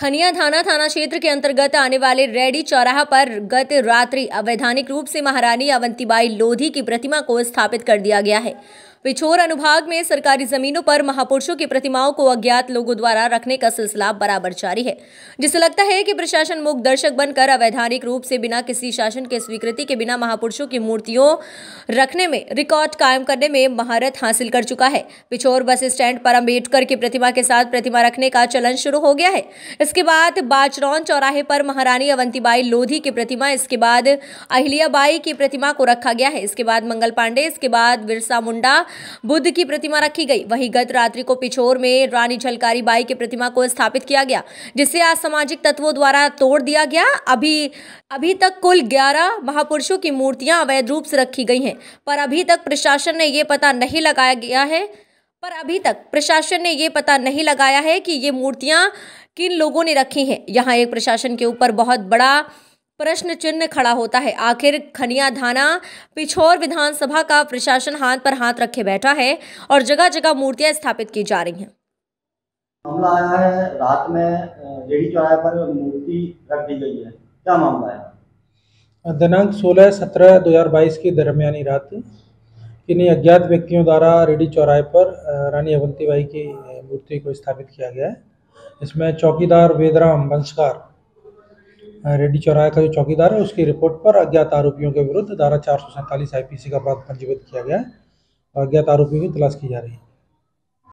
खनिया थाना थाना क्षेत्र के अंतर्गत आने वाले रेडी चौराहा पर गत रात्रि अवैधानिक रूप से महारानी अवंतीबाई लोधी की प्रतिमा को स्थापित कर दिया गया है पिछोर अनुभाग में सरकारी जमीनों पर महापुरुषों की प्रतिमाओं को अज्ञात लोगों द्वारा रखने का सिलसिला बराबर जारी है जिसे लगता है कि प्रशासन मुख दर्शक बनकर अवैधानिक रूप से बिना किसी शासन के स्वीकृति के बिना महापुरुषों की मूर्तियों रखने में रिकॉर्ड कायम करने में महारत हासिल कर चुका है पिछोर बस स्टैंड पर अम्बेडकर की प्रतिमा के साथ प्रतिमा रखने का चलन शुरू हो गया है इसके बाद बाचरौन चौराहे पर महारानी अवंतीबाई लोधी की प्रतिमा इसके बाद अहिल्याबाई की प्रतिमा को रखा गया है इसके बाद मंगल पांडे इसके बाद बिरसा मुंडा बुद्ध की प्रतिमा रखी गई वहीं गत रात्रि को पिछोर में रानी झलकारी बाई की प्रतिमा को स्थापित किया गया जिसे असामाजिक तत्वों द्वारा तोड़ दिया गया अभी अभी तक कुल ग्यारह महापुरुषों की मूर्तियां अवैध रूप से रखी गई हैं पर अभी तक प्रशासन ने ये पता नहीं लगाया गया है पर अभी तक प्रशासन ने ये पता नहीं लगाया है कि ये मूर्तियां किन लोगों ने रखी हैं यहाँ एक प्रशासन के ऊपर बहुत बड़ा प्रश्न चिन्ह खड़ा होता है आखिर खनिया धाना पिछोर विधानसभा का प्रशासन हाथ पर हाथ रखे बैठा है और जगह जगह मूर्तियां स्थापित की जा रही हैं मामला आया है रात में रेडी चौराहे पर मूर्ति रख दी गई है क्या मामला है दिनांक 16 सत्रह 2022 की दरमियानी रात किन्हीं अज्ञात व्यक्तियों द्वारा रेडी चौराहे पर रानी बाई की मूर्ति को स्थापित किया गया है इसमें चौकीदार वेदराम वंशकार रेड्डी चौराहे का जो चौकीदार है उसकी रिपोर्ट पर अज्ञात आरोपियों के विरुद्ध धारा चार सौ सैंतालीस सी का अपराध पंजीबद्ध किया गया है और अज्ञात आरोपियों की तलाश की जा रही है